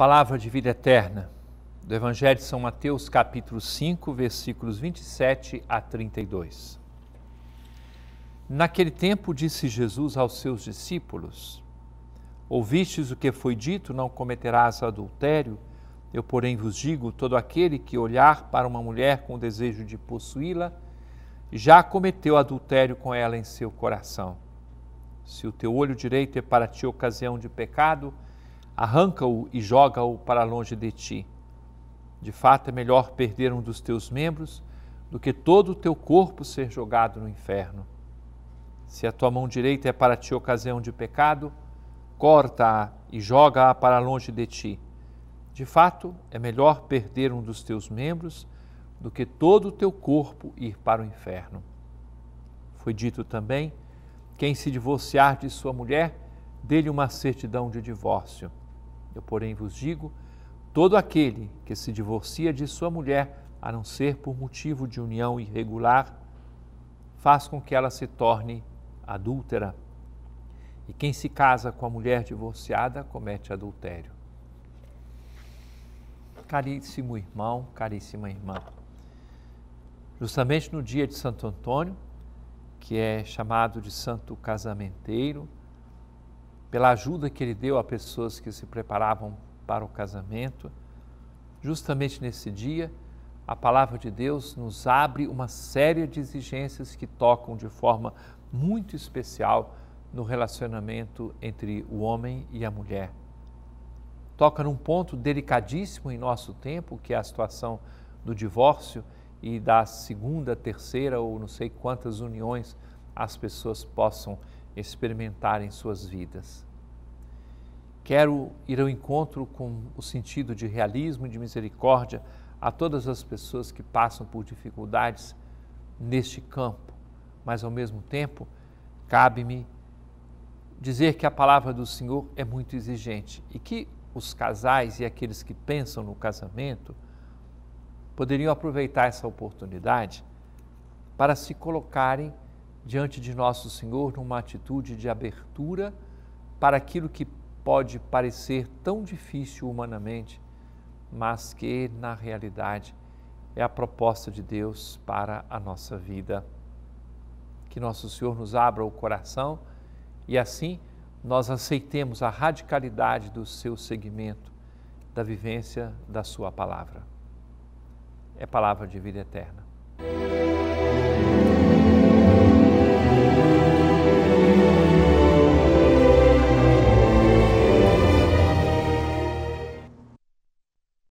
palavra de vida eterna do Evangelho de São Mateus, capítulo 5, versículos 27 a 32. Naquele tempo disse Jesus aos seus discípulos: Ouvistes o que foi dito, não cometerás adultério. Eu, porém, vos digo: todo aquele que olhar para uma mulher com desejo de possuí-la, já cometeu adultério com ela em seu coração. Se o teu olho direito é para ti ocasião de pecado, arranca-o e joga-o para longe de ti. De fato, é melhor perder um dos teus membros do que todo o teu corpo ser jogado no inferno. Se a tua mão direita é para ti ocasião de pecado, corta-a e joga-a para longe de ti. De fato, é melhor perder um dos teus membros do que todo o teu corpo ir para o inferno. Foi dito também: quem se divorciar de sua mulher, dê-lhe uma certidão de divórcio. Eu, porém, vos digo: todo aquele que se divorcia de sua mulher, a não ser por motivo de união irregular, faz com que ela se torne adúltera. E quem se casa com a mulher divorciada comete adultério. Caríssimo irmão, caríssima irmã, justamente no dia de Santo Antônio, que é chamado de Santo Casamenteiro, pela ajuda que ele deu a pessoas que se preparavam para o casamento. Justamente nesse dia, a palavra de Deus nos abre uma série de exigências que tocam de forma muito especial no relacionamento entre o homem e a mulher. Toca num ponto delicadíssimo em nosso tempo, que é a situação do divórcio e da segunda, terceira ou não sei quantas uniões as pessoas possam experimentar em suas vidas. Quero ir ao encontro com o sentido de realismo e de misericórdia a todas as pessoas que passam por dificuldades neste campo, mas ao mesmo tempo, cabe-me dizer que a palavra do Senhor é muito exigente e que os casais e aqueles que pensam no casamento poderiam aproveitar essa oportunidade para se colocarem diante de nosso Senhor numa atitude de abertura para aquilo que pode parecer tão difícil humanamente, mas que na realidade é a proposta de Deus para a nossa vida. Que nosso Senhor nos abra o coração e assim nós aceitemos a radicalidade do seu segmento, da vivência da sua palavra. É palavra de vida eterna.